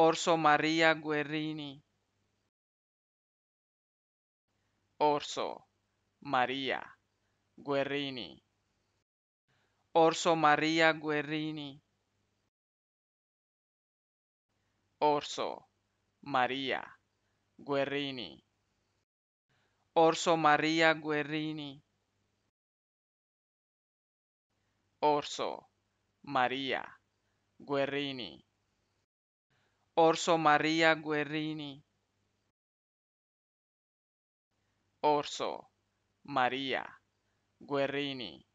Orso Maria Guerrini. Orso Maria Guerrini. Orso Maria Guerrini. Orso Maria Guerrini. Orso María Guerrini. Orso María Guerrini. Orso Maria Guerrini Orso Maria Guerrini